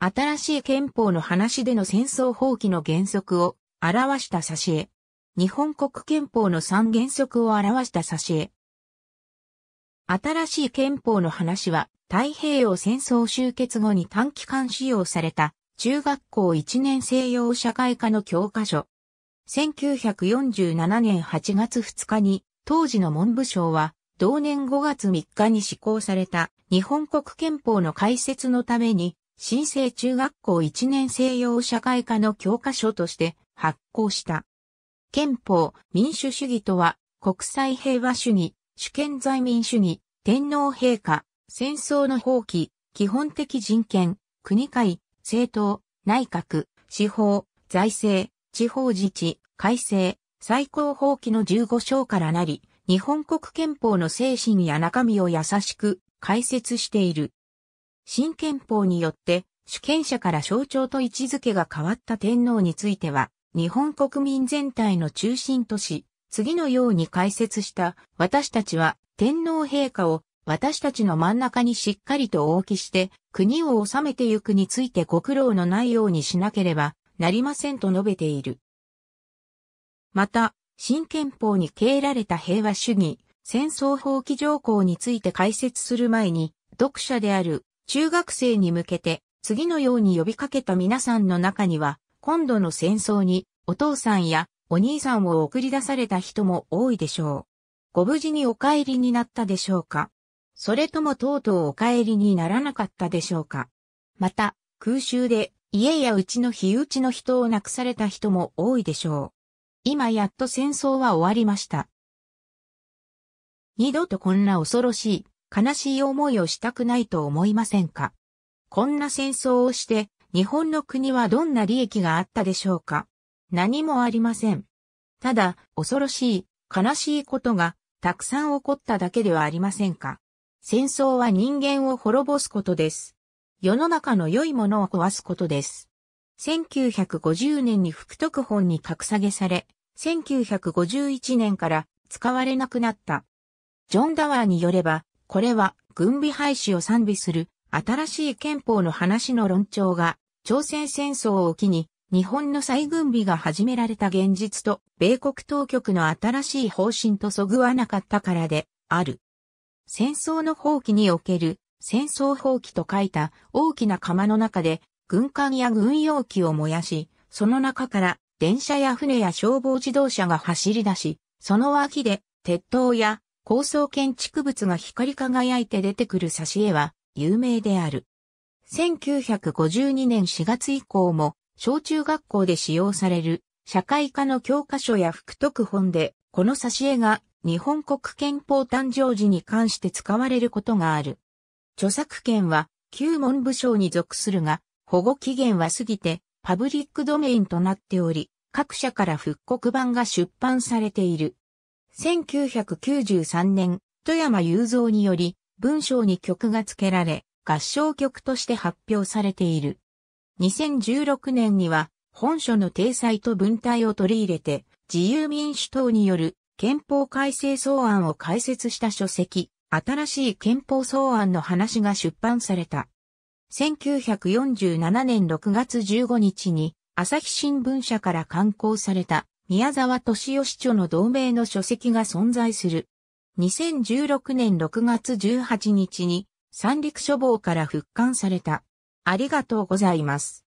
新しい憲法の話での戦争放棄の原則を表した挿絵。日本国憲法の3原則を表した挿絵。新しい憲法の話は、太平洋戦争終結後に短期間使用された、中学校1年生用社会科の教科書。1947年8月2日に、当時の文部省は、同年5月3日に施行された日本国憲法の解説のために新生中学校1年生用社会科の教科書として発行した。憲法、民主主義とは、国際平和主義、主権在民主義、天皇陛下、戦争の放棄、基本的人権、国会、政党、内閣、司法、財政、地方自治、改正、最高法規の15章からなり、日本国憲法の精神や中身を優しく解説している。新憲法によって主権者から象徴と位置づけが変わった天皇については、日本国民全体の中心とし、次のように解説した私たちは天皇陛下を私たちの真ん中にしっかりと大きして国を治めてゆくについてご苦労のないようにしなければなりませんと述べている。また、新憲法に敬えられた平和主義、戦争放棄条項について解説する前に、読者である中学生に向けて次のように呼びかけた皆さんの中には、今度の戦争にお父さんやお兄さんを送り出された人も多いでしょう。ご無事にお帰りになったでしょうかそれともとうとうお帰りにならなかったでしょうかまた、空襲で家やうちの日うちの人を亡くされた人も多いでしょう。今やっと戦争は終わりました。二度とこんな恐ろしい悲しい思いをしたくないと思いませんかこんな戦争をして、日本の国はどんな利益があったでしょうか何もありません。ただ、恐ろしい、悲しいことが、たくさん起こっただけではありませんか戦争は人間を滅ぼすことです。世の中の良いものを壊すことです。1950年に福徳本に格下げされ、1951年から使われなくなった。ジョン・ダワーによれば、これは軍備廃止を賛美する新しい憲法の話の論調が朝鮮戦争を機に日本の再軍備が始められた現実と米国当局の新しい方針とそぐわなかったからである。戦争の放棄における戦争放棄と書いた大きな釜の中で軍艦や軍用機を燃やし、その中から電車や船や消防自動車が走り出し、その脇で鉄塔や高層建築物が光り輝いて出てくる挿絵は有名である。1952年4月以降も小中学校で使用される社会科の教科書や副特本でこの挿絵が日本国憲法誕生時に関して使われることがある。著作権は旧文部省に属するが保護期限は過ぎてパブリックドメインとなっており各社から復刻版が出版されている。1993年、富山雄三により、文章に曲が付けられ、合唱曲として発表されている。2016年には、本書の体裁と文体を取り入れて、自由民主党による憲法改正草案を解説した書籍、新しい憲法草案の話が出版された。1947年6月15日に、朝日新聞社から刊行された宮沢敏義著の同盟の書籍が存在する。2016年6月18日に三陸書房から復刊された。ありがとうございます。